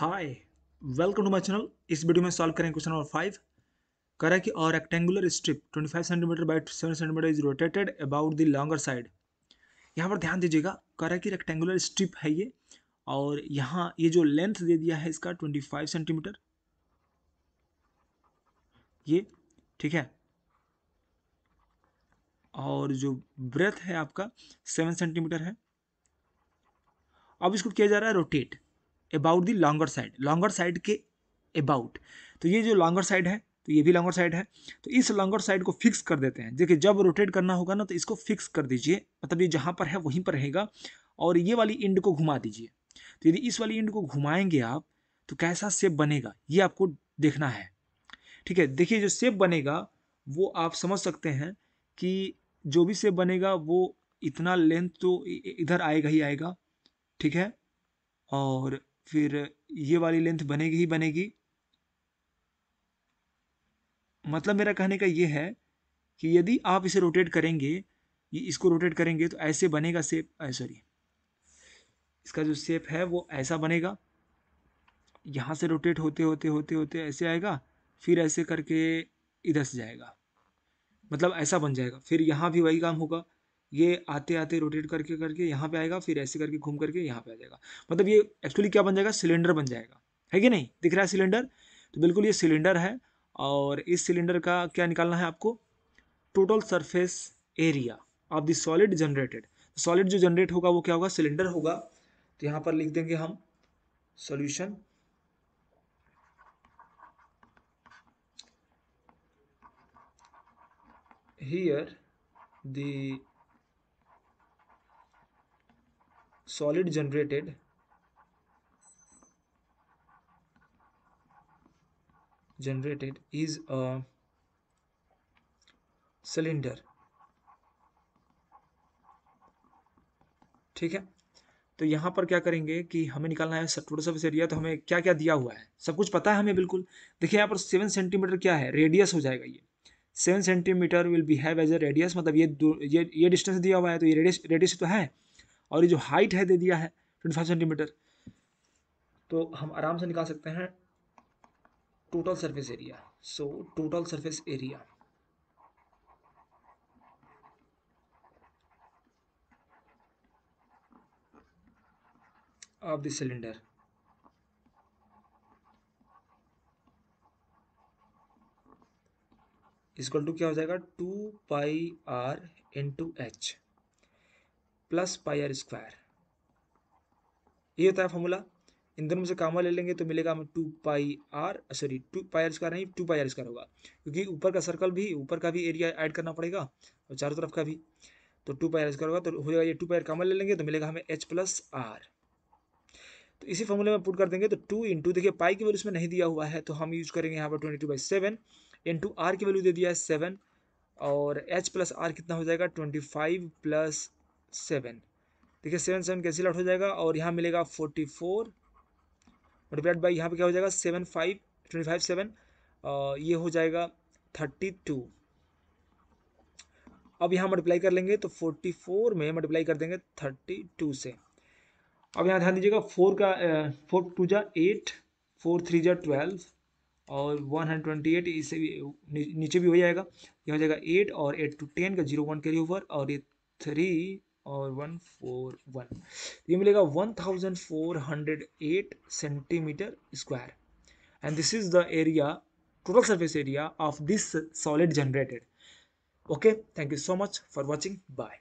hi welcome to my channel इस video में solve करेंगे क्वेश्चन नंबर फाइव करें कि और rectangular strip 25 centimetre by 7 centimetre is rotated about the longer side यहाँ पर ध्यान दीजिएगा करें कि रेक्टेंगुलर स्ट्रिप है ये और यहाँ ये जो लेंथ दे दिया है इसका 25 सेंटीमीटर ये ठीक है और जो ब्रेथ है आपका सेवन सेंटीमीटर है अब इसको किया जा रहा है rotate about the longer side longer side के अबाउट तो ये जो लॉन्गर साइड है तो ये भी लॉन्गर साइड है तो इस लॉन्गर साइड को फिक्स कर देते हैं देखिए जब रोटेट करना होगा ना तो इसको फिक्स कर दीजिए मतलब ये जहाँ पर है वहीं पर रहेगा और ये वाली इंड को घुमा दीजिए तो यदि इस वाली इंड को घुमाएंगे आप तो कैसा सेप बनेगा ये आपको देखना है ठीक है देखिए जो सेप बनेगा वो आप समझ सकते हैं कि जो भी सेप बनेगा वो इतना लेंथ तो इधर आएगा ही आएगा ठीक है और फिर ये वाली लेंथ बनेगी ही बनेगी मतलब मेरा कहने का ये है कि यदि आप इसे रोटेट करेंगे ये इसको रोटेट करेंगे तो ऐसे बनेगा सेप सॉरी इसका जो सेप है वो ऐसा बनेगा यहाँ से रोटेट होते होते होते होते ऐसे आएगा फिर ऐसे करके इधर से जाएगा मतलब ऐसा बन जाएगा फिर यहाँ भी वही काम होगा ये आते आते रोटेट करके करके यहाँ पे आएगा फिर ऐसे करके घूम करके यहाँ पे आ जाएगा मतलब ये एक्चुअली क्या बन जाएगा सिलेंडर बन जाएगा है कि नहीं दिख रहा है सिलेंडर तो बिल्कुल ये सिलेंडर है और इस सिलेंडर का क्या निकालना है आपको total surface area of the solid generated solid जो जनरेट होगा वो क्या होगा सिलेंडर होगा तो यहाँ पर लिख देंगे हम solution here the solid generated generated is a cylinder ठीक है तो यहां पर क्या करेंगे कि हमें निकालना है टोटल सर्विस एरिया तो हमें क्या क्या दिया हुआ है सब कुछ पता है हमें बिल्कुल देखिए यहाँ पर सेवन सेंटीमीटर क्या है रेडियस हो जाएगा ये seven centimetre will be have as a radius मतलब ये ये ये डिस्टेंस दिया हुआ है तो ये रेडियस रेडियस तो है और ये जो हाइट है दे दिया है ट्वेंटी फाइव सेंटीमीटर तो हम आराम से निकाल सकते हैं total surface area so total surface area of the cylinder is equal to क्या हो जाएगा two pi r into h plus pi r square ये होता है फॉर्मूला इन दोनों में से कामा ले लेंगे तो मिलेगा हमें two pi r sorry two pi r square नहीं टू पाई आर स्क्वायर होगा क्योंकि ऊपर का सर्कल भी ऊपर का भी एरिया ऐड करना पड़ेगा और चारों तरफ का भी तो टू पाई आर स्क्वायर होगा तो हो जाएगा ये टू पाई आर कामा ले लेंगे तो मिलेगा हमें एच प्लस आर तो इसी फॉर्मूले में पुट कर देंगे तो टू इंटू देखिए पाई की वैल्यू इसमें नहीं दिया हुआ है तो हम यूज करेंगे यहाँ पर twenty two by seven into r की वैल्यू दे दिया है सेवन और एच प्लस आर कितना हो जाएगा ट्वेंटी फाइव प्लस सेवन देखिए सेवन सेवन कैंसिल आउट हो जाएगा और यहाँ मिलेगा फोर्टी फोर मल्टीप्लाइड बाई यहाँ पे क्या हो जाएगा seven five twenty five seven ये हो जाएगा थर्टी टू अब यहाँ मल्टीप्लाई कर लेंगे तो फोर्टी फोर में मल्टीप्लाई कर देंगे थर्टी टू से अब यहाँ ध्यान दीजिएगा फोर का फोर टू जा एट फोर थ्री जा ट्वेल्व और वन हंड्रेड ट्वेंटी एट इससे भी नीचे भी हो जाएगा यह हो जाएगा एट और एट टू टेन का जीरो वन के ऊपर और ये थ्री और वन फोर वन ये मिलेगा one thousand four hundred eight centimetre square and this is the area total surface area of this solid generated okay thank you so much for watching bye